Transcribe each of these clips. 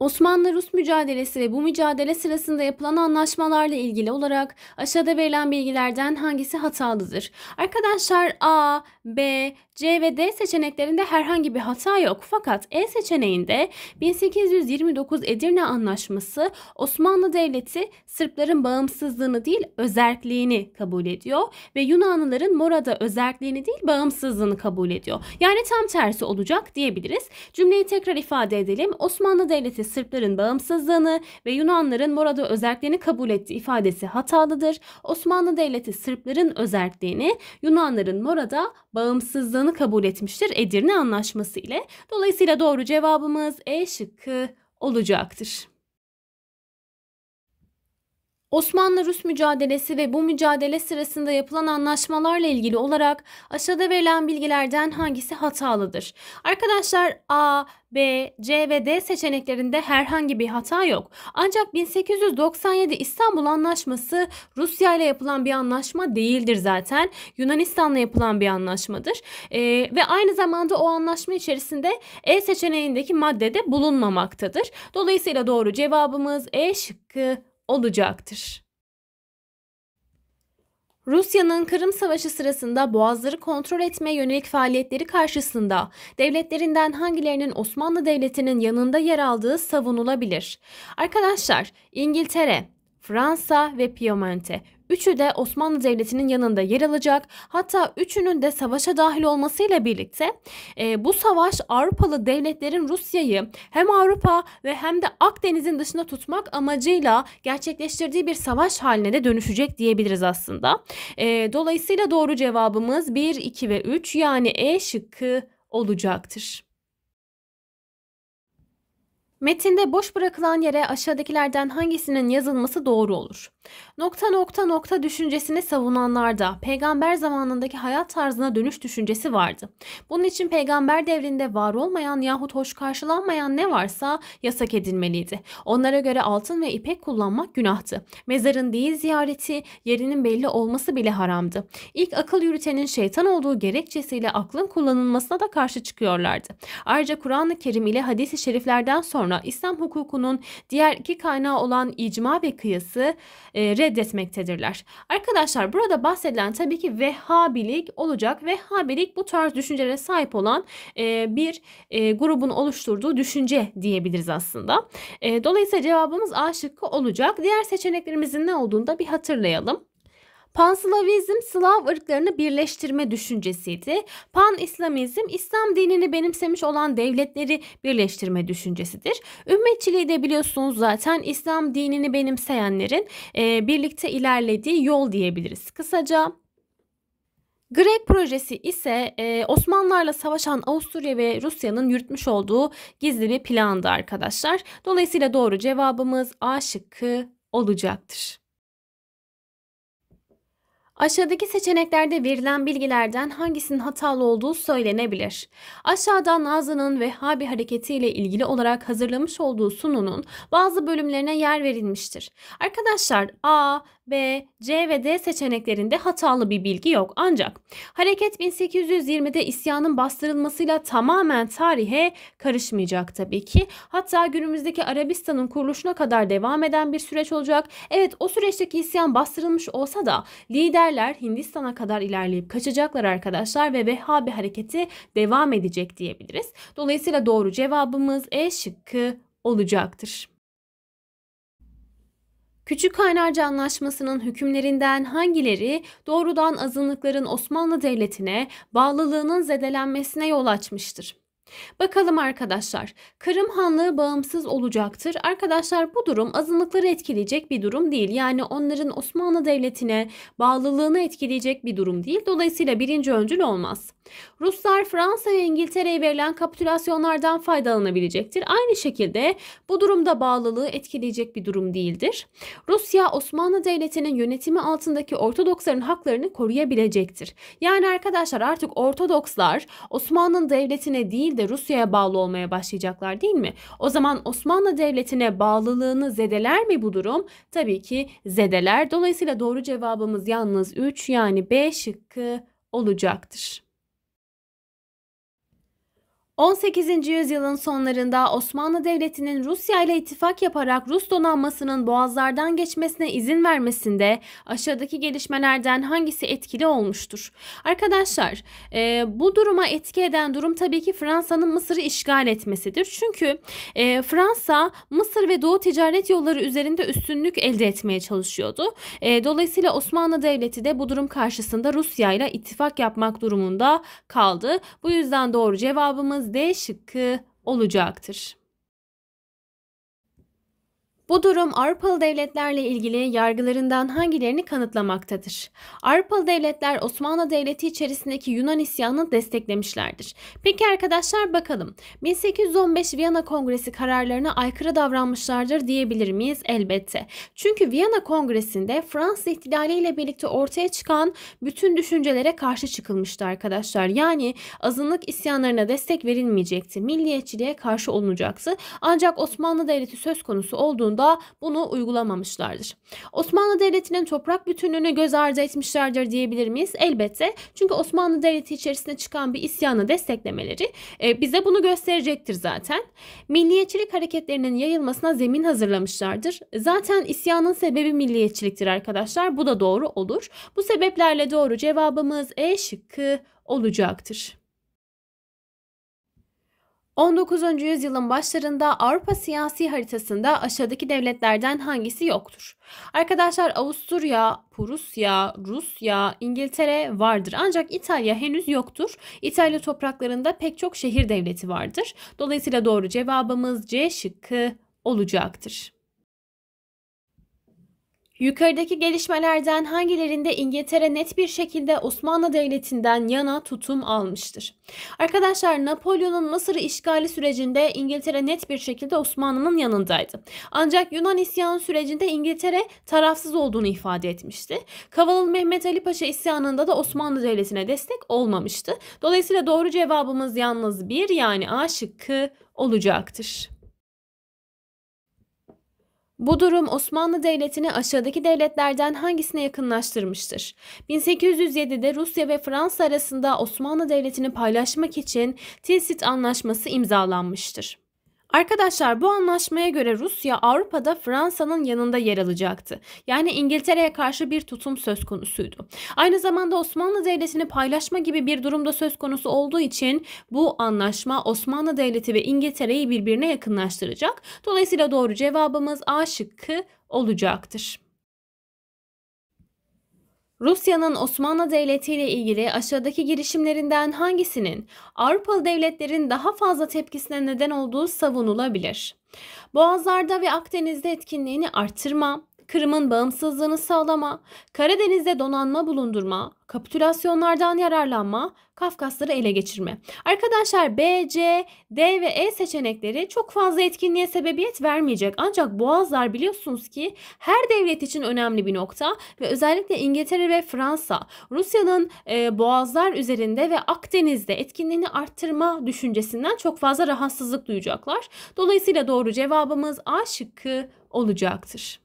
Osmanlı-Rus mücadelesi ve bu mücadele sırasında yapılan anlaşmalarla ilgili olarak aşağıda verilen bilgilerden hangisi hatalıdır? Arkadaşlar A, B, C ve D seçeneklerinde herhangi bir hata yok. Fakat E seçeneğinde 1829 Edirne Anlaşması Osmanlı Devleti Sırpların bağımsızlığını değil özerkliğini kabul ediyor ve Yunanlıların Mora'da özerkliğini değil bağımsızlığını kabul ediyor. Yani tam tersi olacak diyebiliriz. Cümleyi tekrar ifade edelim. Osmanlı Devleti Sırpların bağımsızlığını ve Yunanların Morado özerkliğini kabul etti ifadesi hatalıdır. Osmanlı Devleti Sırpların özerkliğini, Yunanların Morada bağımsızlığını kabul etmiştir Edirne Anlaşması ile. Dolayısıyla doğru cevabımız E şıkkı olacaktır. Osmanlı-Rus mücadelesi ve bu mücadele sırasında yapılan anlaşmalarla ilgili olarak aşağıda verilen bilgilerden hangisi hatalıdır? Arkadaşlar A, B, C ve D seçeneklerinde herhangi bir hata yok. Ancak 1897 İstanbul Anlaşması Rusya ile yapılan bir anlaşma değildir zaten. Yunanistan'la yapılan bir anlaşmadır. Ee, ve aynı zamanda o anlaşma içerisinde E seçeneğindeki maddede bulunmamaktadır. Dolayısıyla doğru cevabımız E şıkkı olacaktır. Rusya'nın Kırım Savaşı sırasında boğazları kontrol etmeye yönelik faaliyetleri karşısında devletlerinden hangilerinin Osmanlı Devleti'nin yanında yer aldığı savunulabilir. Arkadaşlar İngiltere, Fransa ve Piemonte Üçü de Osmanlı Devleti'nin yanında yer alacak. Hatta üçünün de savaşa dahil olmasıyla birlikte e, bu savaş Avrupalı devletlerin Rusya'yı hem Avrupa ve hem de Akdeniz'in dışında tutmak amacıyla gerçekleştirdiği bir savaş haline de dönüşecek diyebiliriz aslında. E, dolayısıyla doğru cevabımız 1, 2 ve 3 yani E şıkkı olacaktır. Metinde boş bırakılan yere aşağıdakilerden hangisinin yazılması doğru olur? Nokta nokta nokta düşüncesini savunanlarda peygamber zamanındaki hayat tarzına dönüş düşüncesi vardı. Bunun için peygamber devrinde var olmayan yahut hoş karşılanmayan ne varsa yasak edilmeliydi. Onlara göre altın ve ipek kullanmak günahtı. Mezarın değil ziyareti, yerinin belli olması bile haramdı. İlk akıl yürütenin şeytan olduğu gerekçesiyle aklın kullanılmasına da karşı çıkıyorlardı. Ayrıca Kur'an-ı Kerim ile hadisi şeriflerden sonra İslam hukukunun diğer iki kaynağı olan icma ve kıyası e, reddetmektedirler. Arkadaşlar burada bahsedilen tabii ki Vehhabilik olacak. Vehhabilik bu tarz düşüncelere sahip olan e, bir e, grubun oluşturduğu düşünce diyebiliriz aslında. E, dolayısıyla cevabımız A şıkkı olacak. Diğer seçeneklerimizin ne olduğunu da bir hatırlayalım. Panslavizm Slav ırklarını birleştirme düşüncesiydi. Pan-İslamizm İslam dinini benimsemiş olan devletleri birleştirme düşüncesidir. Ümmetçiliği de biliyorsunuz zaten İslam dinini benimseyenlerin e, birlikte ilerlediği yol diyebiliriz. Kısaca Grek projesi ise e, Osmanlılarla savaşan Avusturya ve Rusya'nın yürütmüş olduğu gizli bir plandı arkadaşlar. Dolayısıyla doğru cevabımız A şıkkı olacaktır. Aşağıdaki seçeneklerde verilen bilgilerden hangisinin hatalı olduğu söylenebilir. Aşağıda Nazlı'nın Vehhabi hareketi ile ilgili olarak hazırlamış olduğu sununun bazı bölümlerine yer verilmiştir. Arkadaşlar A, B, C ve D seçeneklerinde hatalı bir bilgi yok. Ancak hareket 1820'de isyanın bastırılmasıyla tamamen tarihe karışmayacak tabii ki. Hatta günümüzdeki Arabistan'ın kuruluşuna kadar devam eden bir süreç olacak. Evet o süreçteki isyan bastırılmış olsa da liderler Hindistan'a kadar ilerleyip kaçacaklar arkadaşlar ve Vehhabi hareketi devam edecek diyebiliriz. Dolayısıyla doğru cevabımız E şıkkı olacaktır. Küçük Kaynarca Anlaşması'nın hükümlerinden hangileri doğrudan azınlıkların Osmanlı Devleti'ne bağlılığının zedelenmesine yol açmıştır? Bakalım arkadaşlar. Kırım Hanlığı bağımsız olacaktır. Arkadaşlar bu durum azınlıkları etkileyecek bir durum değil. Yani onların Osmanlı Devleti'ne bağlılığını etkileyecek bir durum değil. Dolayısıyla birinci öncül olmaz. Ruslar Fransa ve İngiltere'ye verilen kapitülasyonlardan faydalanabilecektir. Aynı şekilde bu durumda bağlılığı etkileyecek bir durum değildir. Rusya Osmanlı Devleti'nin yönetimi altındaki Ortodoksların haklarını koruyabilecektir. Yani arkadaşlar artık Ortodokslar Osmanlı Devleti'ne değil de Rusya'ya bağlı olmaya başlayacaklar değil mi? O zaman Osmanlı Devleti'ne bağlılığını zedeler mi bu durum? Tabii ki zedeler. Dolayısıyla doğru cevabımız yalnız 3 yani B şıkkı olacaktır. 18. yüzyılın sonlarında Osmanlı Devleti'nin Rusya ile ittifak yaparak Rus donanmasının boğazlardan geçmesine izin vermesinde aşağıdaki gelişmelerden hangisi etkili olmuştur? Arkadaşlar e, bu duruma etki eden durum tabii ki Fransa'nın Mısır'ı işgal etmesidir. Çünkü e, Fransa Mısır ve Doğu ticaret yolları üzerinde üstünlük elde etmeye çalışıyordu. E, dolayısıyla Osmanlı Devleti de bu durum karşısında Rusya ile ittifak yapmak durumunda kaldı. Bu yüzden doğru cevabımız cevabımız D şıkkı olacaktır. Bu durum Avrupalı devletlerle ilgili yargılarından hangilerini kanıtlamaktadır. Avrupalı devletler Osmanlı Devleti içerisindeki Yunan isyanını desteklemişlerdir. Peki arkadaşlar bakalım. 1815 Viyana Kongresi kararlarına aykırı davranmışlardır diyebilir miyiz? Elbette. Çünkü Viyana Kongresi'nde Fransız ihtilali ile birlikte ortaya çıkan bütün düşüncelere karşı çıkılmıştı arkadaşlar. Yani azınlık isyanlarına destek verilmeyecekti. Milliyetçiliğe karşı olunacaktı. Ancak Osmanlı Devleti söz konusu olduğunda durumda bunu uygulamamışlardır. Osmanlı Devleti'nin toprak bütünlüğünü göz ardı etmişlerdir diyebilir miyiz? Elbette. Çünkü Osmanlı Devleti içerisinde çıkan bir isyanı desteklemeleri e, bize bunu gösterecektir zaten. Milliyetçilik hareketlerinin yayılmasına zemin hazırlamışlardır. Zaten isyanın sebebi milliyetçiliktir arkadaşlar. Bu da doğru olur. Bu sebeplerle doğru cevabımız E şıkkı olacaktır. 19. yüzyılın başlarında Avrupa siyasi haritasında aşağıdaki devletlerden hangisi yoktur? Arkadaşlar Avusturya, Prusya, Rusya, İngiltere vardır ancak İtalya henüz yoktur. İtalya topraklarında pek çok şehir devleti vardır. Dolayısıyla doğru cevabımız C şıkkı olacaktır. Yukarıdaki gelişmelerden hangilerinde İngiltere net bir şekilde Osmanlı Devleti'nden yana tutum almıştır? Arkadaşlar Napolyon'un Mısır'ı işgali sürecinde İngiltere net bir şekilde Osmanlı'nın yanındaydı. Ancak Yunan isyanı sürecinde İngiltere tarafsız olduğunu ifade etmişti. Kavalalı Mehmet Ali Paşa isyanında da Osmanlı Devleti'ne destek olmamıştı. Dolayısıyla doğru cevabımız yalnız bir yani A şıkkı olacaktır. Bu durum Osmanlı Devleti'ni aşağıdaki devletlerden hangisine yakınlaştırmıştır? 1807'de Rusya ve Fransa arasında Osmanlı Devleti'ni paylaşmak için Tilsit Anlaşması imzalanmıştır. Arkadaşlar bu anlaşmaya göre Rusya Avrupa'da Fransa'nın yanında yer alacaktı. Yani İngiltere'ye karşı bir tutum söz konusuydu. Aynı zamanda Osmanlı Devleti'ni paylaşma gibi bir durumda söz konusu olduğu için bu anlaşma Osmanlı Devleti ve İngiltere'yi birbirine yakınlaştıracak. Dolayısıyla doğru cevabımız A şıkkı olacaktır. Rusya'nın Osmanlı Devleti ile ilgili aşağıdaki girişimlerinden hangisinin Avrupalı devletlerin daha fazla tepkisine neden olduğu savunulabilir? Boğazlarda ve Akdeniz'de etkinliğini artırma, Kırım'ın bağımsızlığını sağlama, Karadeniz'de donanma bulundurma, kapitülasyonlardan yararlanma, Kafkasları ele geçirme. Arkadaşlar B, C, D ve E seçenekleri çok fazla etkinliğe sebebiyet vermeyecek. Ancak boğazlar biliyorsunuz ki her devlet için önemli bir nokta ve özellikle İngiltere ve Fransa Rusya'nın e, boğazlar üzerinde ve Akdeniz'de etkinliğini arttırma düşüncesinden çok fazla rahatsızlık duyacaklar. Dolayısıyla doğru cevabımız A şıkkı olacaktır.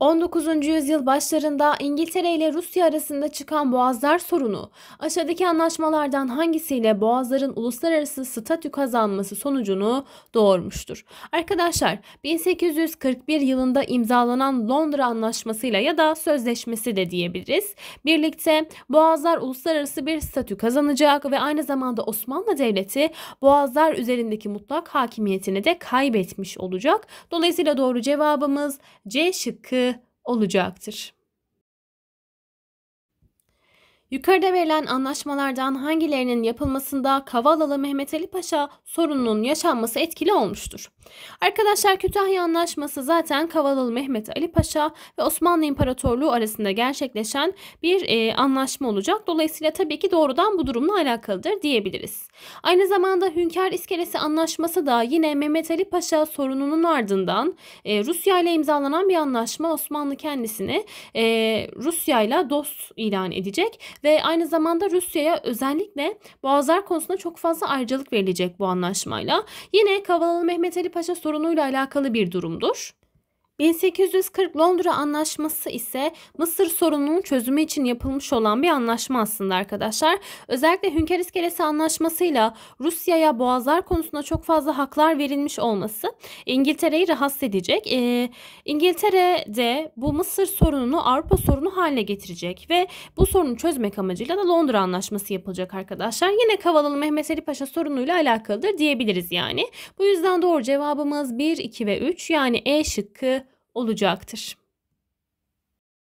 19. yüzyıl başlarında İngiltere ile Rusya arasında çıkan boğazlar sorunu, aşağıdaki anlaşmalardan hangisiyle boğazların uluslararası statü kazanması sonucunu doğurmuştur? Arkadaşlar, 1841 yılında imzalanan Londra Anlaşması'yla ya da sözleşmesi de diyebiliriz. Birlikte boğazlar uluslararası bir statü kazanacak ve aynı zamanda Osmanlı Devleti boğazlar üzerindeki mutlak hakimiyetini de kaybetmiş olacak. Dolayısıyla doğru cevabımız C şıkkı olacaktır. Yukarıda verilen anlaşmalardan hangilerinin yapılmasında Kavalalı Mehmet Ali Paşa sorununun yaşanması etkili olmuştur? Arkadaşlar Kütahya Anlaşması zaten Kavalalı Mehmet Ali Paşa ve Osmanlı İmparatorluğu arasında gerçekleşen bir e, anlaşma olacak. Dolayısıyla tabii ki doğrudan bu durumla alakalıdır diyebiliriz. Aynı zamanda Hünkar İskelesi Anlaşması da yine Mehmet Ali Paşa sorununun ardından e, Rusya ile imzalanan bir anlaşma Osmanlı kendisini e, Rusya ile dost ilan edecek ve aynı zamanda Rusya'ya özellikle boğazlar konusunda çok fazla ayrıcalık verilecek bu anlaşmayla. Yine Kavalalı Mehmet Ali Paşa sorunuyla alakalı bir durumdur. 1840 Londra Anlaşması ise Mısır sorununun çözümü için yapılmış olan bir anlaşma aslında arkadaşlar. Özellikle Hünkar İskelesi Anlaşması'yla Rusya'ya boğazlar konusunda çok fazla haklar verilmiş olması İngiltere'yi rahatsız edecek. Ee, İngiltere de bu Mısır sorununu Avrupa sorunu haline getirecek ve bu sorunu çözmek amacıyla da Londra Anlaşması yapılacak arkadaşlar. Yine Kavalalı Mehmet Ali Paşa sorunuyla alakalıdır diyebiliriz yani. Bu yüzden doğru cevabımız 1, 2 ve 3 yani E şıkkı olacaktır.